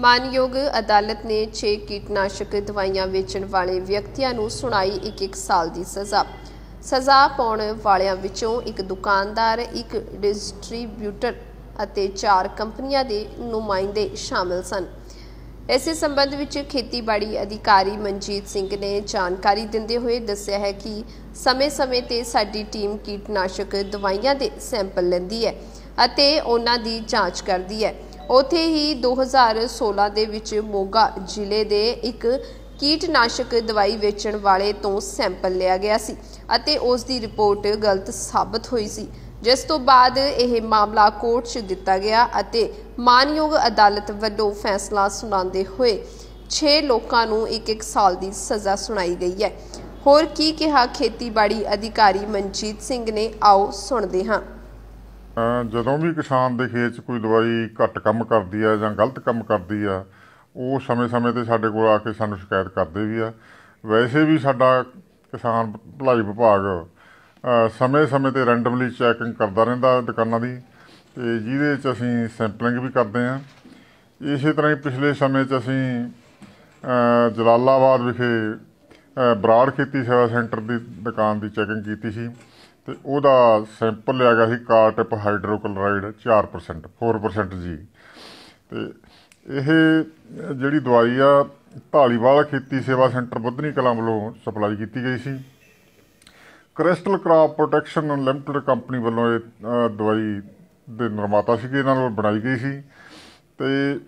ਮਾਨਯੋਗ ਅਦਾਲਤ ਨੇ 6 ਕੀਟਨਾਸ਼ਕ ਦਵਾਈਆਂ ਵੇਚਣ ਵਾਲੇ ਵਿਅਕਤੀਆਂ ਨੂੰ ਸੁਣਾਈ 1-1 ਸਾਲ ਦੀ ਸਜ਼ਾ ਸਜ਼ਾ ਪਾਉਣ ਵਾਲਿਆਂ ਵਿੱਚੋਂ ਇੱਕ ਦੁਕਾਨਦਾਰ ਇੱਕ ਡਿਸਟ੍ਰੀਬਿਊਟਰ ਅਤੇ ਚਾਰ ਕੰਪਨੀਆਂ ਦੇ ਨੁਮਾਇੰਦੇ ਸ਼ਾਮਲ ਸਨ ਇਸੇ ਸੰਬੰਧ ਵਿੱਚ ਖੇਤੀਬਾੜੀ ਅਧਿਕਾਰੀ ਮਨਜੀਤ ਸਿੰਘ ਨੇ ਜਾਣਕਾਰੀ ਦਿੰਦੇ ਹੋਏ ਦੱਸਿਆ ਹੈ ਕਿ ਸਮੇਂ-ਸਮੇਂ ਤੇ ਸਾਡੀ ਟੀਮ ਕੀਟਨਾਸ਼ਕ ਦਵਾਈਆਂ ਦੇ ਸੈਂਪਲ ਲੈਂਦੀ ਹੈ ਅਤੇ ਉਹਨਾਂ ਦੀ ਜਾਂਚ ਕਰਦੀ ਹੈ ਉੱਥੇ ਹੀ 2016 ਦੇ ਵਿੱਚ ਮੋਗਾ ਜ਼ਿਲ੍ਹੇ ਦੇ ਇੱਕ ਕੀਟਨਾਸ਼ਕ ਦਵਾਈ ਵੇਚਣ ਵਾਲੇ ਤੋਂ ਸੈਂਪਲ ਲਿਆ ਗਿਆ ਸੀ ਅਤੇ ਉਸ ਦੀ ਰਿਪੋਰਟ ਗਲਤ ਸਾਬਤ ਹੋਈ ਸੀ ਜਿਸ ਤੋਂ ਬਾਅਦ ਇਹ ਮਾਮਲਾ ਕੋਰਟ 'ਚ ਦਿੱਤਾ ਗਿਆ ਅਤੇ ਮਾਨਯੋਗ ਅਦਾਲਤ ਵੱਲੋਂ ਫੈਸਲਾ ਸੁਣਾਉਂਦੇ ਹੋਏ 6 ਲੋਕਾਂ ਨੂੰ 1-1 ਸਾਲ ਦੀ ਸਜ਼ਾ ਸੁਣਾਈ ਗਈ ਹੈ ਹੋਰ ਕੀ ਕਿਹਾ ਖੇਤੀਬਾੜੀ ਅਧਿਕਾਰੀ ਮਨਜੀਤ ਸਿੰਘ ਨੇ ਆਓ ਸੁਣਦੇ ਹਾਂ ਜਦੋਂ ਵੀ ਕਿਸਾਨ ਦੇ ਖੇਤ 'ਚ ਕੋਈ ਦਵਾਈ ਘੱਟ ਕੰਮ ਕਰਦੀ ਆ ਜਾਂ ਗਲਤ ਕੰਮ ਕਰਦੀ ਆ ਉਹ ਸਮੇਂ-ਸਮੇਂ ਤੇ ਸਾਡੇ ਕੋਲ ਆ ਕੇ ਸਾਨੂੰ ਸ਼ਿਕਾਇਤ ਕਰਦੇ ਵੀ ਆ ਵੈਸੇ ਵੀ ਸਾਡਾ ਕਿਸਾਨ ਭਲਾਈ ਵਿਭਾਗ ਸਮੇਂ-ਸਮੇਂ ਤੇ ਰੈਂਡਮਲੀ ਚੈਕਿੰਗ ਕਰਦਾ ਰਹਿੰਦਾ ਦੁਕਾਨਾਂ ਦੀ ਤੇ ਜਿਹਦੇ 'ਚ ਅਸੀਂ ਸੈਂਪਲਿੰਗ ਵੀ ਕਰਦੇ ਆ ਇਸੇ ਤਰ੍ਹਾਂ ਹੀ ਪਿਛਲੇ ਸਮੇਂ 'ਚ ਅਸੀਂ ਜਲਾਲਾਬਾਦ ਵਿਖੇ ਬਰਾੜ ਖੇਤੀ ਸੇਵਾ ਸੈਂਟਰ ਦੀ ਦੁਕਾਨ ਦੀ ਚੈਕਿੰਗ ਕੀਤੀ ਸੀ ਤੇ ਉਹਦਾ ਸੈਂਪਲ ਲਿਆ ਗਿਆ ਸੀ ਕਾਰਟਿਪ ਹਾਈਡਰੋਕਲੋਰਾਈਡ 4% 4% ਜੀ ਤੇ ਇਹ ਜਿਹੜੀ ਦਵਾਈ ਆ ਢਾਲੀਵਾਲ ਖੇਤੀ ਸੇਵਾ ਸੈਂਟਰ ਬੁੱਧਨੀ ਕਲਾਂ ਵੱਲੋਂ ਸਪਲਾਈ ਕੀਤੀ ਗਈ ਸੀ Crystal Crop Protection Limited company ਵੱਲੋਂ ਇਹ ਦਵਾਈ ਦੇ ਨਿਰਮਾਤਾ ਸੀ ਇਹਨਾਂ ਨਾਲ ਬਣਾਈ ਗਈ ਸੀ ਤੇ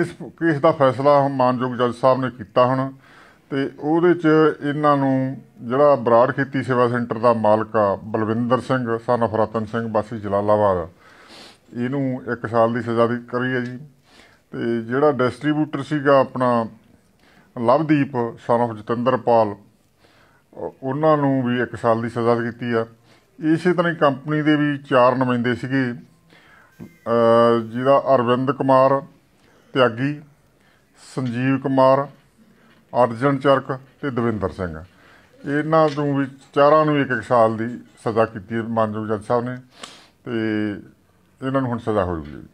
ਇਸ ਕੇਸ ਦਾ ਫੈਸਲਾ ਮਾਨਯੋਗ ਜੱਜ ਸਾਹਿਬ ਨੇ ਕੀਤਾ ਹੁਣ ਤੇ ਉਹਦੇ 'ਚ ਇਹਨਾਂ ਨੂੰ ਜਿਹੜਾ ਬਰਾੜ ਖੇਤੀ ਸੇਵਾ ਸੈਂਟਰ ਦਾ ਮਾਲਕ ਆ ਬਲਵਿੰਦਰ ਸਿੰਘ ਸਨ ਅਫਰਤਨ ਸਿੰਘ ਬਾਸੀ ਜਲਾਲਾਬਾਦ ਇਹਨੂੰ 1 ਸਾਲ ਦੀ ਸਜ਼ਾ ਦੀ ਕਰੀ ਹੈ ਜੀ ਤੇ ਜਿਹੜਾ ਡਿਸਟ੍ਰੀਬਿਊਟਰ ਸੀਗਾ ਆਪਣਾ ਲਵਦੀਪ ਸਨ ਆਫ ਜਤਿੰਦਰਪਾਲ ਉਹਨਾਂ ਨੂੰ ਵੀ 1 ਸਾਲ ਦੀ ਸਜ਼ਾ ਕੀਤੀ ਆ ਇਸੇ ਤਰ੍ਹਾਂ ਹੀ ਕੰਪਨੀ ਦੇ ਵੀ ਚਾਰ ਨੁਮਾਇੰਦੇ ਸੀਗੇ ਜਿਹਦਾ ਅਰਵਿੰਦ ਕੁਮਾਰ ਤਿਆਗੀ ਸੰਜੀਵ ਕੁਮਾਰ ਅਰਜਨ ਚਰਕ ਤੇ ਦਵਿੰਦਰ ਸਿੰਘ ਇਹਨਾਂ ਨੂੰ ਵੀ ਚਾਰਾਂ ਨੂੰ ਇੱਕ ਇੱਕ ਸਾਲ ਦੀ ਸਜ਼ਾ ਕੀਤੀ ਹੈ ਮਾਨਯੋਗ ਜੱਜ ਸਾਹਿਬ ਨੇ ਤੇ ਇਹਨਾਂ ਨੂੰ ਹੁਣ ਸਜ਼ਾ ਜੀ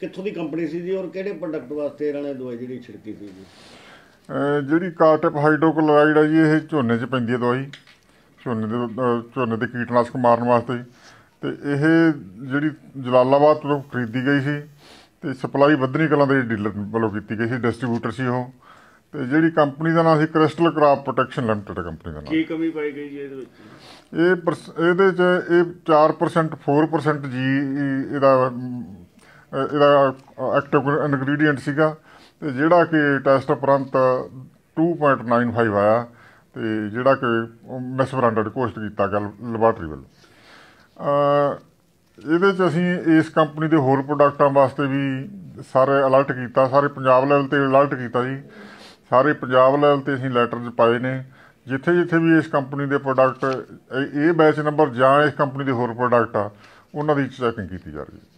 ਕਿੱਥੋਂ ਦੀ ਕੰਪਨੀ ਸੀ ਜੀ ਔਰ ਕਿਹੜੇ ਪ੍ਰੋਡਕਟ ਵਾਸਤੇ ਇਹਨਾਂ ਨੇ ਦਵਾਈ ਜਿਹੜੀ ਛਿੜਕੀ ਸੀ ਜੀ ਜਿਹੜੀ ਕਾਰਟਪ ਹਾਈਡਰੋਕਲੋਰਾਈਡ ਹੈ ਜੀ ਇਹ ਝੋਨੇ 'ਚ ਪੈਂਦੀ ਹੈ ਦਵਾਈ ਝੋਨੇ ਦੇ ਝੋਨੇ ਦੇ ਕੀਟਨਾਸ਼ਕ ਮਾਰਨ ਵਾਸਤੇ ਤੇ ਇਹ ਜਿਹੜੀ ਜਲਾਲਾਬਾਦ ਤੋਂ ਖਰੀਦੀ ਗਈ ਸੀ ਤੇ ਸਪਲਾਈ ਵਧਨੀ ਕਲਾਂ ਦੇ ਡੀਲਰ ਵੱਲੋਂ ਕੀਤੀ ਗਈ ਸੀ ਡਿਸਟ੍ਰੀਬਿਊਟਰ ਸੀ ਉਹ ਤੇ ਜਿਹੜੀ ਕੰਪਨੀ ਦਾ ਨਾਮ ਸੀ Crystal Crop Protection Limited company ਦਾ ਨਾਮ ਕੀ ਕਮੀ ਪਾਈ ਗਈ ਜੀ ਇਹਦੇ ਵਿੱਚ ਇਹ ਇਹਦੇ ਚ ਇਹ 4% 4% ਜੀ ਇਹਦਾ ਇਹਦਾ ਐਕਟਿਵ ਇਨਗਰੀਡੀਐਂਟ ਸੀਗਾ ਤੇ ਜਿਹੜਾ ਕਿ ਟੈਸਟ ਉਪਰੰਤ 2.95 ਆਇਆ ਤੇ ਜਿਹੜਾ ਕਿ ਬ੍ਰਾਂਡਡ ਕੋਸਟ ਕੀਤਾ ਗਿਆ ਲੈਬਾਰਟਰੀ ਵੱਲੋਂ ਅ ਇਹਦੇ ਚ ਅਸੀਂ ਇਸ ਕੰਪਨੀ ਦੇ ਹੋਰ ਪ੍ਰੋਡਕਟਾਂ ਵਾਸਤੇ ਵੀ ਸਾਰੇ ਅਲਰਟ ਕੀਤਾ ਸਾਰੇ ਪੰਜਾਬ ਲੈਵਲ ਤੇ ਅਲਰਟ ਕੀਤਾ ਜੀ ਸਾਰੇ ਪੰਜਾਬ ਲੈਵਲ ਤੇ ਅਸੀਂ ਲੈਟਰਸ ਪਾਏ ਨੇ ਜਿੱਥੇ ਜਿੱਥੇ ਵੀ ਇਸ ਕੰਪਨੀ ਦੇ ਪ੍ਰੋਡਕਟ ਇਹ ਬੈਚ ਨੰਬਰ ਜਾਂ ਇਸ ਕੰਪਨੀ ਦੇ ਹੋਰ ਪ੍ਰੋਡਕਟ ਆ ਉਹਨਾਂ ਦੀ ਚੈਕਿੰਗ ਕੀਤੀ ਜਾ ਰਹੀ ਹੈ